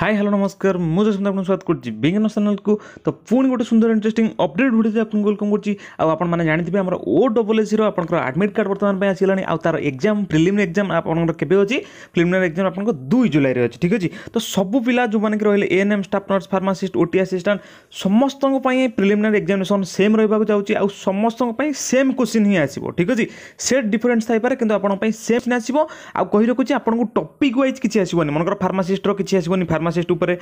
high hello ନମସ୍କାର ମୁଁ ଯଶୋନ୍ତ ଆପଣଙ୍କ ସ୍ୱାଗତ କରୁଛି ବିଜ୍ଞାନ ଚ୍ୟାନେଲକୁ ତ ପୁଣି ଗୋଟେ ସୁନ୍ଦର ଇଣ୍ଟରେଷ୍ଟିଂ ଅପଡେଟ୍ ଭିଡ଼ିଓରେ ଆପଣଙ୍କୁ ୱେଲକମ୍ କରୁଛି ଆଉ ଆପଣମାନେ ଜାଣିଥିବେ ଆମର ଓ ଡବଲ୍ ଏସ୍ସିର ଆପଣଙ୍କର ଆଡ଼ମିଟ୍ କାର୍ଡ଼ ବର୍ତ୍ତମାନ ପାଇଁ ଆସିଗଲାଣି ଆଉ ତା'ର ଏକ୍ଜାମ୍ ପ୍ରିଲିମିନାରୀ ଏକ୍ଜାମ୍ ଆପଣଙ୍କର କେବେ ଅଛି ପ୍ରିଲିମିନାରୀ ଏକ୍ଜାମ୍ ଆପଣଙ୍କ ଦୁଇ ଜୁଲାଇରେ ଅଛି ଠିକ୍ ଅଛି ତ ସବୁ ପିଲା ଯେଉଁମାନେ କି ରହିଲେ A N M staff nurse pharmacist OT assistant ସମସ୍ତଙ୍କ ପାଇଁ ପ୍ରିଲିମିନାରୀ ଏକ୍ଜାମିନେସନ୍ ସେମ୍ ରହିବାକୁ ଯାଉଛି ଆଉ ସମସ୍ତଙ୍କ ପାଇଁ ସେମ୍ କୋଶ୍ଚିନ୍ ହିଁ ଆସିବ ଠିକ୍ ଅଛି ସେଟ୍ ଡିଫରେନ୍ସ ଥାଇପାରେ କିନ୍ତୁ ଆପଣଙ୍କ ପାଇଁ ସେମ୍ ଆସିବ ଆଉ କହି ରଖୁଛି ଆପଣଙ୍କୁ ଟପିକ୍ ୱାଇଜ୍ କିଛି ଆସିବନି ମନେକର ଫାର୍ମାସିଷ୍ଟର କିଛି ଆସିବନି ଫାର୍ମା ଫାର୍ମାସିଷ୍ଟ ଉପରେ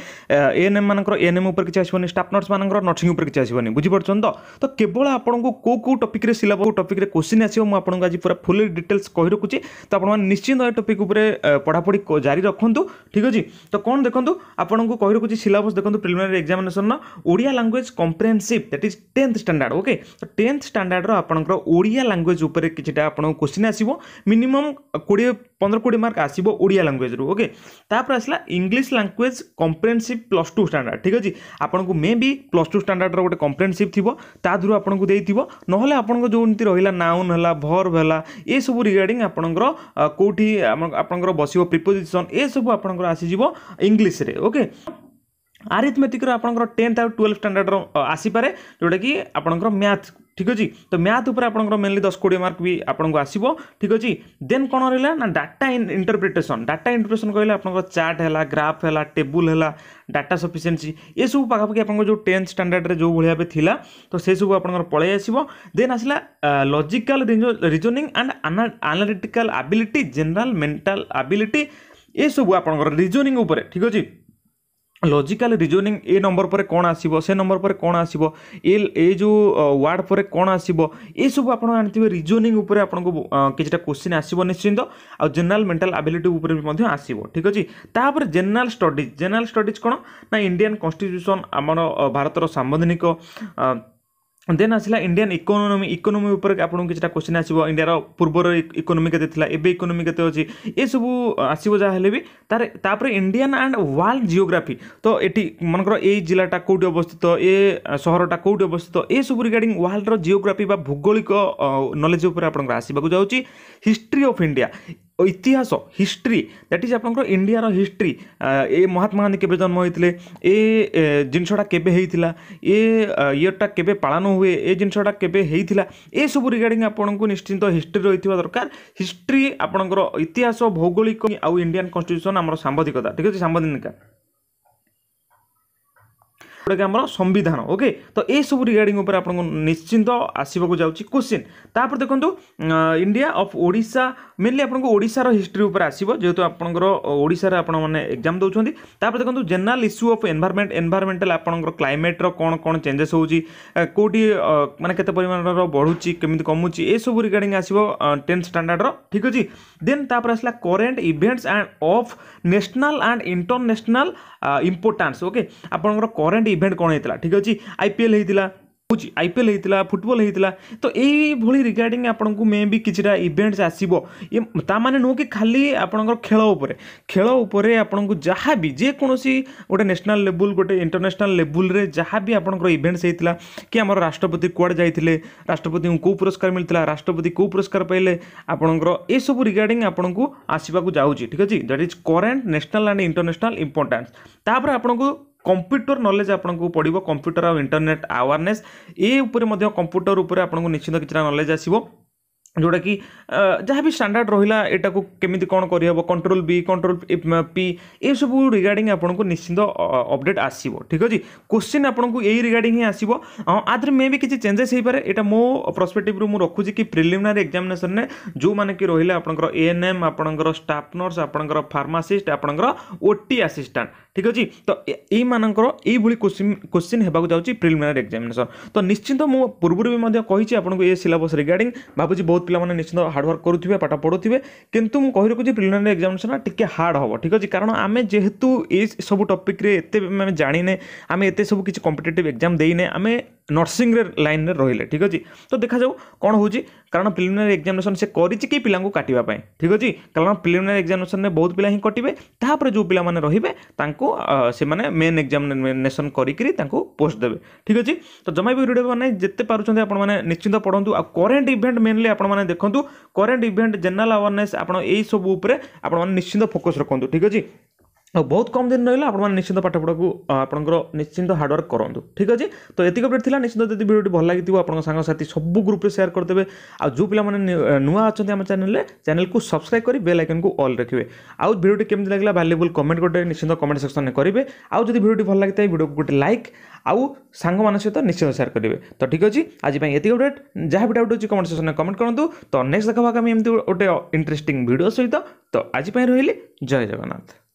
ଏଏନ୍ଏମ୍ ମାନଙ୍କର ଏଏନ୍ଏମ୍ ଉପରେ କିଛି ଆସିବନି ଷ୍ଟାଫ୍ ନର୍ସ ମାନଙ୍କର ନର୍ସିଂ ଉପରେ କିଛି ଆସିବନି ବୁଝିପାରୁଛନ୍ତି ତ ତ କେବଳ ଆପଣଙ୍କୁ କେଉଁ କେଉଁ ଟପିକ୍ରେ ସିଲାବ ଟପିକ୍ରେ କୋଶ୍ଚିନ୍ ଆସିବ ମୁଁ ଆପଣଙ୍କୁ ଆଜି ପୁରା ଫୁଲି ଡିଟେଲ୍ସ କହି ରଖୁଛି ତ ଆପଣମାନେ ନିଶ୍ଚିନ୍ତ ଏ ଟପିକ୍ ଉପରେ ପଢ଼ାପଢ଼ି ଜାରି ରଖନ୍ତୁ ଠିକ୍ ଅଛି ତ କ'ଣ ଦେଖନ୍ତୁ ଆପଣଙ୍କୁ କହି ରଖୁଛି ସିଲାବସ୍ ଦେଖନ୍ତୁ ପ୍ରିଲିମିନାରୀ ଏକ୍ଜାମିନେସନ୍ର Odia language comprehensive that is tenth standard okay ତ ଟେନ୍ଥ ଷ୍ଟାଣ୍ଡାର୍ଡ଼ର ଆପଣଙ୍କର ଓଡ଼ିଆ ଲାଙ୍ଗୁଏଜ୍ ଉପରେ କିଛିଟା ଆପଣଙ୍କୁ କୋଶ୍ଚିନ୍ ଆସିବ ମିନିମମ୍ କୋଡ଼ିଏ ପନ୍ଦର କୋଡ଼ିଏ ମାର୍କ ଆସିବ ଓଡ଼ିଆ ଲାଙ୍ଗୁଏଜରୁ ଓକେ ତାପରେ ଆସିଲା English language comprehensive plus two standard ଠିକ୍ ଅଛି ଆପଣଙ୍କୁ ମେ ବି ପ୍ଲସ୍ ଟୁ ଷ୍ଟାଣ୍ଡାର୍ଡ଼ର ଗୋଟେ କମ୍ପ୍ରେନ୍ସିଭ୍ ଥିବ ତା ଦେହରୁ ଆପଣଙ୍କୁ ଦେଇଥିବ ନହେଲେ ଆପଣଙ୍କ ଯେଉଁ ଏମିତି ରହିଲା ନାଉନ୍ ହେଲା ଭର୍ଭ ହେଲା ଏସବୁ ରିଗାର୍ଡ଼ିଂ ଆପଣଙ୍କର କେଉଁଠି ଆପଣଙ୍କର ବସିବ ପ୍ରିପୋଜିସନ୍ ଏସବୁ ଆପଣଙ୍କର ଆସିଯିବ ଇଂଲିଶରେ ଓକେ ଆରିଥମେଟିକ୍ର ଆପଣଙ୍କର ଟେନ୍ଥ ଆଉ ଟୁଏଲ୍ଭ ଷ୍ଟାଣ୍ଡାର୍ଡ଼ର ଆସିପାରେ ଯେଉଁଟାକି ଆପଣଙ୍କର ମ୍ୟାଥ୍ ঠিক আছে তো ম্যাথ উপরে আপনার মেনলি দশ কোড়ি মার্ক বি আপনার আসব ঠিক আছে দেন কোণ রা না ডাটা ইন্টরপ্রিটেসন ডাটা ইন্টরপ্রিটেসন কহিলে আপনার চার্ট হল গ্রাফ হল টেবুল হল ডাটা সফিসিয়েন্সি এসব পাখাপাখি আপনার যে টেন্থ স্ট্যান্ডার্ডে যে ভাবে লা তো সেসব আপনার পলাই আসব দেন আসলা logical reasoning and analytical ability general mental ability এসব আপনার রিজনিং উপরে ঠিক আছে লজিকাল রিজনিং এ নম্বর পরে কোণ আসব সে নম্বর পরে কোণ আসব এ এই যে ওয়ার্ড পরে কোণ আসব এসব আপনার আনিথিবে রিজনিং উপরে আপনার কিছুটা কোশ্চিন আসব নিশ্চিন্ত আর জেনারেল মেন্টাল আবিলিটি উপরে মধ্যে আসব ঠিক আছে তাপরে জেনারেল স্টডিজ জেনারেল স্টডিজ কোণ না ইন্ডিয়ান কনস্টিট্যুশন আমার ভারতর সাংবিধানিক ଦେନ୍ ଆସିଲା ଇଣ୍ଡିଆନ୍ ଇକୋନୋମି ଇକୋନୋମି ଉପରେ ଆପଣଙ୍କୁ କିଛିଟା କ୍ୱେଶ୍ଚିନ୍ ଆସିବ ଇଣ୍ଡିଆର ପୂର୍ବର ଇକୋନୋମି କେତେ ଥିଲା ଏବେ ଇକୋନୋମି କେତେ ଅଛି ଏସବୁ ଆସିବ ଯାହା ହେଲେ ବି ତାର ତାପରେ ଇଣ୍ଡିଆନ୍ ଆଣ୍ଡ ୱାର୍ଲଡ ଜିଓଗ୍ରାଫି ତ ଏଠି ମନେକର ଏଇ ଜିଲ୍ଲାଟା କେଉଁଠି ଅବସ୍ଥିତ ଏ ସହରଟା କେଉଁଠି ଅବସ୍ଥିତ ଏସବୁ ରିଗାର୍ଡିଂ ୱାର୍ଲଡର ଜିଓଗ୍ରାଫି ବା ଭୌଗୋଳିକ ନଲେଜ୍ ଉପରେ ଆପଣଙ୍କର ଆସିବାକୁ ଯାଉଛି ହିଷ୍ଟ୍ରି ଅଫ୍ ଇଣ୍ଡିଆ ইতিহাস ହିଷ୍ଟ୍ରି ଦ୍ୟାଟ୍ ଇଜ୍ ଆପଣଙ୍କର ଇଣ୍ଡିଆର ହିଷ୍ଟ୍ରି ଏ ମହାତ୍ମା ଗାନ୍ଧୀ କେବେ ଜନ୍ମ ହୋଇଥିଲେ ଏ ଜିନିଷଟା କେବେ ହେଇଥିଲା ଏ ଇୟର୍ଟା କେବେ ପାଳନ ହୁଏ ଏ ଜିନିଷଟା କେବେ ହେଇଥିଲା ଏସବୁ ରିଗାର୍ଡ଼ିଂ ଆପଣଙ୍କୁ ନିଶ୍ଚିନ୍ତ ହିଷ୍ଟ୍ରି ରହିଥିବା ଦରକାର ହିଷ୍ଟ୍ରି ଆପଣଙ୍କର ଇତିହାସ ଭୌଗୋଳିକ ଆଉ ଇଣ୍ଡିଆନ୍ କନଷ୍ଟିଚ୍ୟୁସନ୍ ଆମର ସାମ୍ବାଦିକତା ଠିକ୍ ଅଛି ସାମ୍ବାଦିନିକା ଯେଉଁଟାକି ଆମର ସମ୍ବିଧାନ ଓକେ ତ ଏସବୁ ରିଗାର୍ଡ଼ିଂ ଉପରେ ଆପଣଙ୍କୁ ନିଶ୍ଚିନ୍ତ ଆସିବାକୁ ଯାଉଛି କୋଶ୍ଚିନ୍ ତାପରେ ଦେଖନ୍ତୁ ଇଣ୍ଡିଆ ଅଫ୍ ଓଡ଼ିଶା ମେନଲି ଆପଣଙ୍କୁ ଓଡ଼ିଶାର ହିଷ୍ଟ୍ରି ଉପରେ ଆସିବ ଯେହେତୁ ଆପଣଙ୍କର ଓଡ଼ିଶାରେ ଆପଣମାନେ ଏକ୍ଜାମ୍ ଦେଉଛନ୍ତି ତାପରେ ଦେଖନ୍ତୁ general issue of environment environmental ଆପଣଙ୍କର କ୍ଲାଇମେଟ୍ର କ'ଣ କ'ଣ ଚେଞ୍ଜେସ୍ ହେଉଛି କେଉଁଠି ମାନେ କେତେ ପରିମାଣର ବଢ଼ୁଛି କେମିତି କମୁଛି ଏସବୁ ରିଗାର୍ଡ଼ିଂ ଆସିବ ଟେନ୍ଥ ଷ୍ଟାଣ୍ଡାର୍ଡ଼ର ଠିକ୍ ଅଛି ଦେନ୍ ତାପରେ ଆସିଲା current events and of national and international importance okay ଆପଣଙ୍କର କରେଣ୍ଟ इवेंट कौन होता ठीक अच्छे आईपीएल होता हूँ आईपीएल होता फुटबल होता तो यही रिगार्डिंग आपको मे भी कि इवेंट्स आसो ताने नुह कि खाली आपंकर खेल खेल आपको जहाँ भी जेकोसी गोटे नेशनल लेवल गोटे इंटरनेशनल लेवल जहाँ भी आपंकर इवेंट्स होता कि आम राष्ट्रपति कड़े जाइए राष्ट्रपति कौ पुरस्कार मिलता राष्ट्रपति कौ पुरस्कार पाइले आपंकर यू रिगार्ड आपको आसपा को जाऊँच ठीक अच्छे that is current national and international important तापर आपको কম্পুটর নলেজ আপনার পড়ব কম্পুটর আও ইন্টরনেট আওয়ারনেস এ উপরে কম্পুটর উপরে আপনার নিশ্চিত কিছুটা নলেজ আসবে ଯେଉଁଟାକି ଯାହା ବି ଷ୍ଟାଣ୍ଡାର୍ଡ଼ ରହିଲା ଏଟାକୁ କେମିତି କ'ଣ କରିହେବ କଣ୍ଟ୍ରୋଲ୍ ବି କଣ୍ଟ୍ରୋଲ୍ ପି ଏସବୁ ରିଗାର୍ଡ଼ିଂ ଆପଣଙ୍କୁ ନିଶ୍ଚିନ୍ତ ଅପଡ଼େଟ୍ ଆସିବ ଠିକ୍ ଅଛି କୋଶ୍ଚିନ୍ ଆପଣଙ୍କୁ ଏଇ ରିଗାର୍ଡ଼ିଂ ହିଁ ଆସିବ ଆଧିରେ ମେ ବି କିଛି ଚେଞ୍ଜେସ୍ ହେଇପାରେ ଏଇଟା ମୋ ପ୍ରସ୍ପେକ୍ଟିଭ୍ରୁ ମୁଁ ରଖୁଛି କି ପ୍ରିଲିମିନାରୀ ଏକ୍ଜାମିନେସନ୍ରେ ଯେଉଁମାନେ କି ରହିଲେ ଆପଣଙ୍କର ଏ ଏନ୍ ଏମ୍ ଆପଣଙ୍କର ଷ୍ଟାଫ୍ ନର୍ସ ଆପଣଙ୍କର ଫାର୍ମାସିଷ୍ଟ ଆପଣଙ୍କର ଓ ଟି ଆସିଷ୍ଟାଣ୍ଟ ଠିକ୍ ଅଛି ତ ଏଇମାନଙ୍କର ଏଇଭଳି କୋଶ୍ଚିନ୍ କୋଶ୍ଚିନ୍ ହେବାକୁ ଯାଉଛି ପ୍ରିଲିମିନାରୀ ଏକ୍ଜାମିନେସନ୍ ତ ନିଶ୍ଚିନ୍ତ ମୁଁ ପୂର୍ବରୁ ବି ମଧ୍ୟ କହିଛି ଆପଣଙ୍କୁ ଏ ସିଲାବସ୍ ରିଗାର୍ଡ଼ିଂ ଭାବୁଛି ବହୁତ ବହୁତ ପିଲାମାନେ ନିଶ୍ଚିନ୍ତ ହାର୍ଡ଼ୱାର୍କ କରୁଥିବେ ପାଠ ପଢ଼ୁଥିବେ କିନ୍ତୁ ମୁଁ କହି ରଖୁଛି ପ୍ରିଲିମିନାରୀ ଏକ୍ଜାମିନେସନ୍ଟା ଟିକେ ହାର୍ଡ଼ ହେବ ଠିକ୍ ଅଛି କାରଣ ଆମେ ଯେହେତୁ ଏଇ ସବୁ ଟପିକ୍ରେ ଏତେ ଆମେ ଜାଣିନେ ଆମେ ଏତେ ସବୁ କିଛି କମ୍ପିଟେଟିଭ୍ ଏକ୍ଜାମ୍ ଦେଇନେ ଆମେ ନର୍ସିଂରେ ଲାଇନ୍ରେ ରହିଲେ ଠିକ୍ ଅଛି ତ ଦେଖାଯାଉ କ'ଣ ହେଉଛି କାରଣ ପ୍ରିଲିମିନାରୀ ଏକ୍ଜାମିନେସନ୍ ସେ କରିଛି କି ପିଲାଙ୍କୁ କାଟିବା ପାଇଁ ଠିକ୍ ଅଛି କାରଣ ପ୍ରିଲିମିନାରୀ ଏକ୍ଜାମିନେସନ୍ରେ ବହୁତ ପିଲା ହିଁ କଟିବେ ତାପରେ ଯେଉଁ ପିଲାମାନେ ରହିବେ ତାଙ୍କୁ ସେମାନେ ମେନ୍ ଏକ୍ଜାମିନେସନ୍ କରିକିରି ତାଙ୍କୁ ପୋଷ୍ଟ ଦେବେ ଠିକ୍ ଅଛି ତ ଜମା ବି ଭିଡ଼ିଓ ମାନେ ଯେତେ ପାରୁଛନ୍ତି ଆପଣମାନେ ନିଶ୍ଚିନ୍ତ ପଢ଼ନ୍ତୁ ଆଉ କରେଣ୍ଟ ଇଭେଣ୍ଟ ମେନ୍ଲି ଆପଣମାନେ ଦେଖନ୍ତୁ କରେଣ୍ଟ ଇଭେଣ୍ଟ ଜେନେରାଲ୍ ଆୱାରନେସ୍ ଆପଣ ଏଇସବୁ ଉପରେ ଆପଣମାନେ ନିଶ୍ଚିନ୍ତ ଫୋକସ୍ ରଖନ୍ତୁ ଠିକ୍ ଅଛି ଆଉ ବହୁତ କମ୍ ଦିନ ରହିଲା ଆପଣମାନେ ନିଶ୍ଚିନ୍ତ ପାଠପଢ଼ାକୁ ଆପଣଙ୍କର ନିଶ୍ଚିନ୍ତ ହାର୍ଡ଼ୱାର୍କ କରନ୍ତୁ ଠିକ୍ ଅଛି ତ ଏତିକି ଅପଡ଼େଟ୍ ଥିଲା ନିଶ୍ଚିନ୍ତ ଯଦି ଭିଡ଼ିଓଟି ଭଲ ଲାଗିଥିବ ଆପଣଙ୍କ ସାଙ୍ଗସାଥି ସବୁ ଗ୍ରୁପ୍ରେ ସେୟାର କରିଦେବେ ଆଉ ଯେଉଁ ପିଲାମାନେ ନୂଆ ଅଛନ୍ତି ଆମ ଚ୍ୟାନେଲରେ ଚ୍ୟାନେଲକୁ ସବସ୍କ୍ରାଇବ୍ କରି ବେଲ୍ ଆଇକନ୍କୁ ଅଲ୍ ରଖିବେ ଆଉ ଭିଡ଼ିଓଟି କେମିତି ଲାଗିଲା ଭାଲ୍ୟୁବୁଲ୍ କମେଣ୍ଟ ଗୋଟେ ନିଶ୍ଚିନ୍ତ କମେଣ୍ଟ ସେକ୍ସନରେ କରିବେ ଆଉ ଯଦି ଭିଡ଼ିଓଟି ଭଲ ଲାଗିଥାଏ ଭିଡ଼ିଓକୁ ଗୋଟେ ଲାଇକ୍ ଆଉ ସାଙ୍ଗମାନଙ୍କ ସହିତ ନିଶ୍ଚିନ୍ତ ସେୟାର କରିବେ ତ ଠିକ୍ ଅଛି ଆଜି ପାଇଁ ଏତିକି ଅପଡ଼େଟ୍ ଯାହା ବି ଡାଉଟ୍ ହେଉଛି କମେଣ୍ଟ ସେକ୍ସନରେ କମେଣ୍ଟ କରନ୍ତୁ ତ ନେକ୍ସଟ ଦେଖା ଆମେ ଏମିତି ଗୋଟେ ଇଣ୍ଟରେଷ୍ଟିଂ ଭିଡ଼ିଓ ସହିତ ତ ଆଜି ପାଇଁ ରହିଲି ଜୟ ଜଗନ୍ନାଥ